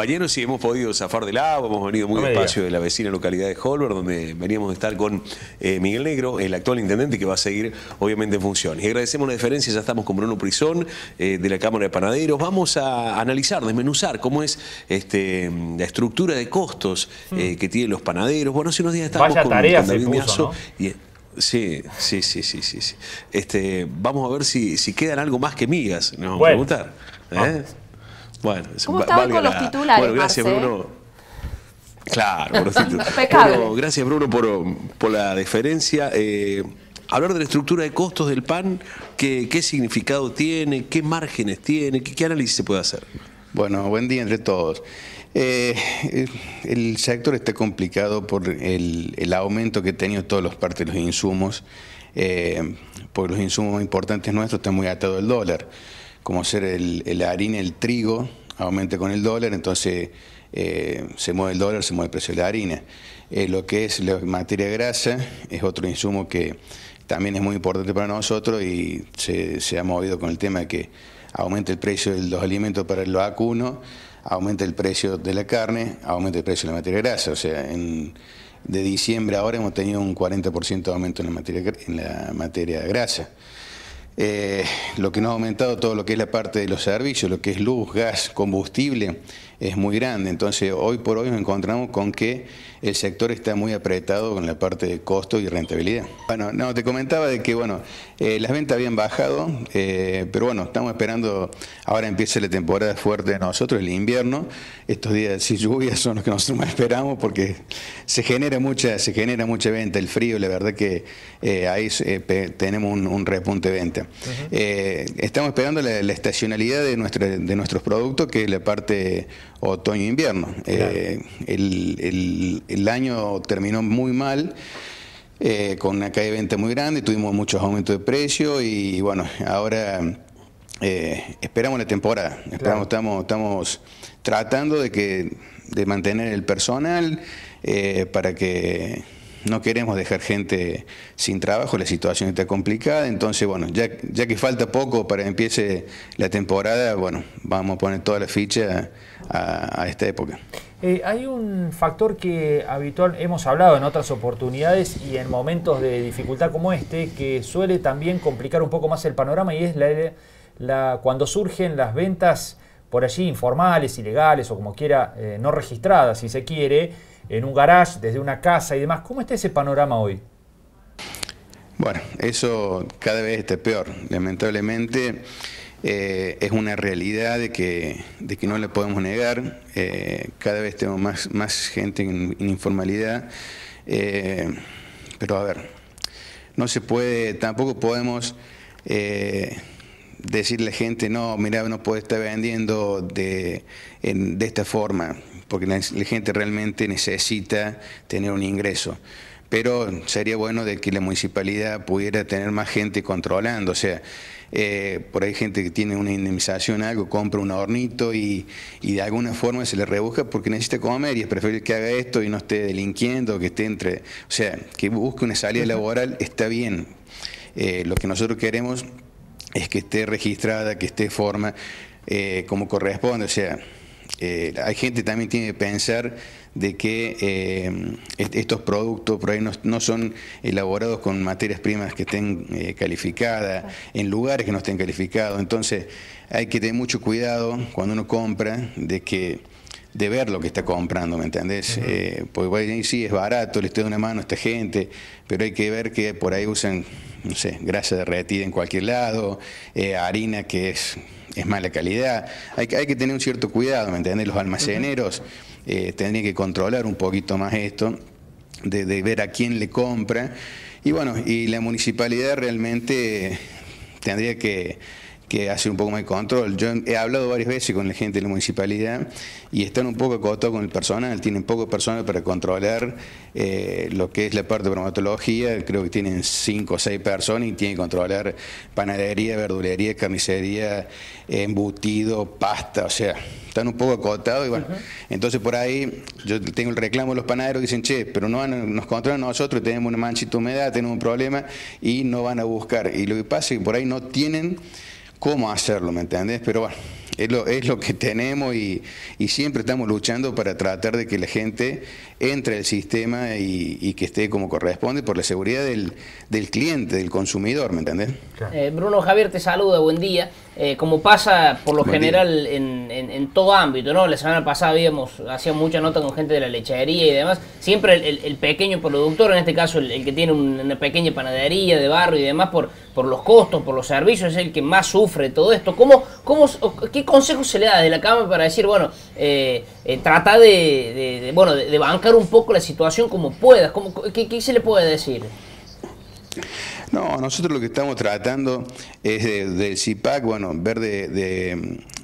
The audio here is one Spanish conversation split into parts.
compañeros y hemos podido zafar del agua, hemos venido muy despacio de la vecina localidad de Holber, donde veníamos de estar con eh, Miguel Negro, el actual intendente que va a seguir obviamente en función. Y agradecemos la diferencia ya estamos con Bruno Prisón eh, de la Cámara de Panaderos. Vamos a analizar, desmenuzar cómo es este, la estructura de costos eh, hmm. que tienen los panaderos. Bueno, hace unos días estábamos con, tarea David Sí, sí, sí, sí, sí. Este, vamos a ver si, quedan algo más que migas, nos vamos a preguntar. Bueno, ¿Cómo con los titulares? Bueno, gracias Bruno. Claro, los titulares. gracias Bruno por, la deferencia. Eh, hablar de la estructura de costos del PAN, qué, significado tiene, qué márgenes tiene, qué, análisis se puede hacer. Bueno, buen día entre todos. Eh, eh, el sector está complicado por el, aumento que ha tenido todas las partes de los insumos, porque los insumos importantes nuestros están muy atados al dólar como ser el, harina, el trigo, aumenta con el dólar, entonces eh, se mueve el dólar, se mueve el precio de la harina. Eh, lo que es la materia grasa es otro insumo que también es muy importante para nosotros y se, ha movido con el tema de que aumenta el precio de los alimentos para el vacuno, aumenta el precio de la carne, aumenta el precio de la materia grasa. O sea, de diciembre ahora hemos tenido un 40% de aumento en la materia, en la materia grasa. Eh, lo que nos ha aumentado todo lo que es la parte de los servicios, lo que es luz, gas, combustible, es muy grande. Entonces, hoy por hoy nos encontramos con que el sector está muy apretado con la parte de costo y rentabilidad. Bueno, no, te comentaba de que, bueno, eh, las ventas habían bajado, eh, pero bueno, estamos esperando, ahora empieza la temporada fuerte de nosotros, el invierno. Estos días sin lluvias son los que nosotros más esperamos porque se genera mucha, se genera mucha venta, el frío, la verdad que eh, ahí tenemos un, repunte de venta. estamos esperando la, estacionalidad de, de nuestros productos, que es la parte otoño-invierno. Eh, el, año terminó muy mal. Eh, con una caída de venta muy grande, tuvimos muchos aumentos de precio y, bueno, ahora eh, esperamos la temporada, estamos, estamos tratando de que de mantener el personal para que no queremos dejar gente sin trabajo, la situación está complicada, entonces bueno, ya, ya que falta poco para que empiece la temporada, bueno, vamos a poner toda la ficha a, esta época. Eh, hay un factor que habitual hemos hablado en otras oportunidades y en momentos de dificultad como este que suele también complicar un poco más el panorama y es la, la cuando surgen las ventas por allí informales, ilegales o como quiera, eh, no registradas si se quiere, en un garage, desde una casa y demás. ¿Cómo está ese panorama hoy? Bueno, eso cada vez esté peor, lamentablemente. Eh, es una realidad de que, no le podemos negar. Eh, cada vez tenemos más, más gente en, informalidad. Eh, pero a ver, no se puede, tampoco podemos decirle a la gente, no, mira, no puede estar vendiendo de, en, de esta forma, porque la gente realmente necesita tener un ingreso pero sería bueno de que la municipalidad pudiera tener más gente controlando, o sea, eh, por ahí gente que tiene una indemnización, algo, compra un hornito y, de alguna forma se le rebusca porque necesita comer y es preferible que haga esto y no esté delinquiendo, que esté entre, o sea, que busque una salida laboral está bien. Eh, lo que nosotros queremos es que esté registrada, que esté forma eh, como corresponde, o sea, hay gente también tiene que pensar de que eh, estos productos por ahí no, son elaborados con materias primas que estén eh, calificadas, en lugares que no estén calificados. Entonces hay que tener mucho cuidado cuando uno compra de que de ver lo que está comprando, ¿me entendés? Eh, pues -huh. sí, es barato, le estoy dando una mano a esta gente, pero hay que ver que por ahí usan, no sé, grasa derretida en cualquier lado, harina que es, es mala calidad. Hay, hay, que tener un cierto cuidado, ¿me entendés? Los almaceneros... Eh, tendría que controlar un poquito más esto, de, de, ver a quién le compra. Y bueno, y la municipalidad realmente tendría que que hace un poco más de control. Yo he hablado varias veces con la gente de la municipalidad y están un poco acotados con el personal, tienen poco personal para controlar eh, lo que es la parte de bromatología, creo que tienen cinco o seis personas y tienen que controlar panadería, verdulería, carnicería, embutido, pasta, o sea, están un poco acotados y bueno, entonces por ahí yo tengo el reclamo de los panaderos que dicen, che, pero no nos controlan nosotros, tenemos una manchita humedad, tenemos un problema y no van a buscar. Y lo que pasa es que por ahí no tienen cómo hacerlo, ¿me entendés? Pero bueno, es lo, que tenemos y, siempre estamos luchando para tratar de que la gente entre al sistema y, que esté como corresponde por la seguridad del, cliente, del consumidor, ¿me entendés? Eh, Bruno Javier te saluda, buen día. Eh, como pasa por lo general en, todo ámbito, ¿no? La semana pasada habíamos, hacía mucha nota con gente de la lechería y demás, siempre el, pequeño productor, en este caso el, que tiene una pequeña panadería de barro y demás, por, por los costos, por los servicios, es el que más sufre todo esto. ¿Cómo, cómo, ¿Qué consejo se le da de la cama para decir, bueno, eh, eh, trata de, bueno, de, bancar un poco la situación como puedas? ¿Cómo, ¿Qué se le puede decir? No, nosotros lo que estamos tratando es del de CIPAC, bueno, ver de,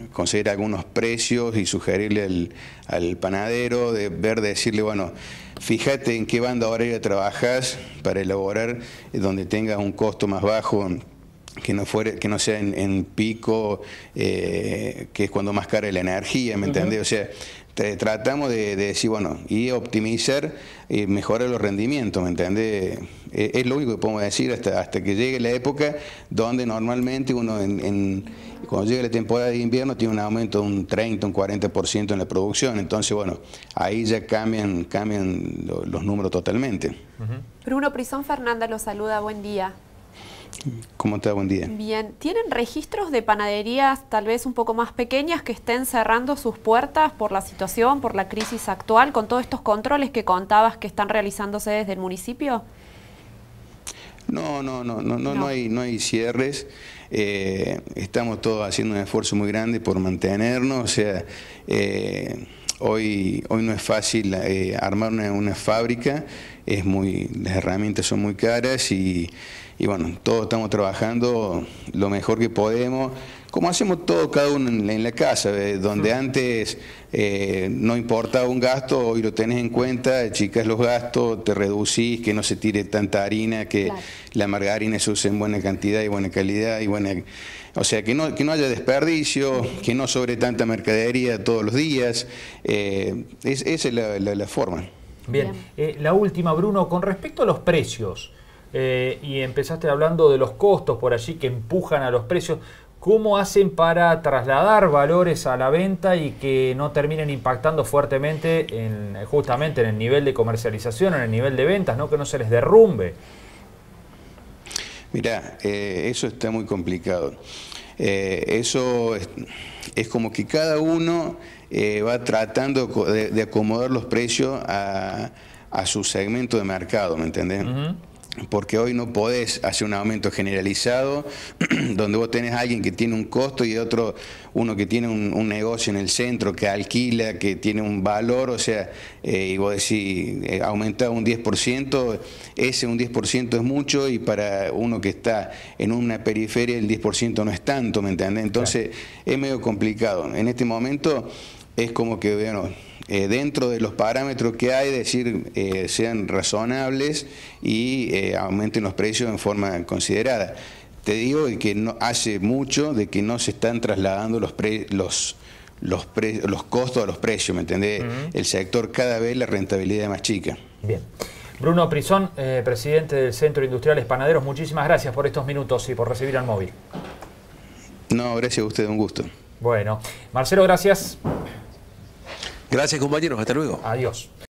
mm, conseguir algunos precios y sugerirle al panadero, de ver, de decirle, bueno, fíjate en qué banda horaria trabajas para elaborar eh, donde tengas un costo más bajo que no que no sea en, pico, eh, que es cuando más cara la energía, ¿me entendés? O sea, este, tratamos de, decir, bueno, y optimizar y eh, mejorar los rendimientos, ¿me entiendes? E, es lo único que podemos decir hasta, que llegue la época donde normalmente uno, en, cuando llega la temporada de invierno, tiene un aumento de un 30, un 40% en la producción. Entonces, bueno, ahí ya cambian, cambian los números totalmente. Bruno Prisón Fernanda los saluda, buen día. ¿Cómo te buen día? Bien, ¿tienen registros de panaderías tal vez un poco más pequeñas que estén cerrando sus puertas por la situación, por la crisis actual, con todos estos controles que contabas que están realizándose desde el municipio? No, no, no, no, no, no. hay, no hay cierres. Eh, estamos todos haciendo un esfuerzo muy grande por mantenernos. O sea, eh, hoy, hoy no es fácil eh, armar una fábrica es muy, las herramientas son muy caras y, y bueno, todos estamos trabajando lo mejor que podemos, como hacemos todo cada uno en la, casa, donde antes eh, no importaba un gasto, hoy lo tenés en cuenta, chicas los gastos, te reducís, que no se tire tanta harina, que la margarina se use en buena cantidad y buena calidad, y buena, o sea, que no, que no haya desperdicio, que no sobre tanta mercadería todos los días, eh, es, esa es la, la forma. Bien, eh, la última, Bruno, con respecto a los precios, eh, y empezaste hablando de los costos por allí que empujan a los precios, ¿cómo hacen para trasladar valores a la venta y que no terminen impactando fuertemente en, justamente en el nivel de comercialización, en el nivel de ventas, ¿no? que no se les derrumbe? Mirá, eh, eso está muy complicado. eso es como que cada uno eh, va tratando de, acomodar los precios a, su segmento de mercado, ¿me entendés? Porque hoy no podés hacer un aumento generalizado donde vos tenés a alguien que tiene un costo y otro, uno que tiene un, negocio en el centro, que alquila, que tiene un valor, o sea, eh, y vos decís, eh, un 10%, ese un 10% es mucho y para uno que está en una periferia el 10% no es tanto, ¿me entendés? Entonces es medio complicado. En este momento es como que, bueno, eh, dentro de los parámetros que hay, decir, eh, sean razonables y eh, aumenten los precios en forma considerada. Te digo que no, hace mucho de que no se están trasladando los, los, los, los, costos a los precios, ¿me entendés? El sector cada vez la rentabilidad es más chica. Bien. Bruno Prisón, presidente del Centro Industrial Panaderos, muchísimas gracias por estos minutos y por recibir al móvil. No, gracias a usted, un gusto. Bueno, Marcelo, gracias. Gracias, compañeros. Hasta luego. Adiós.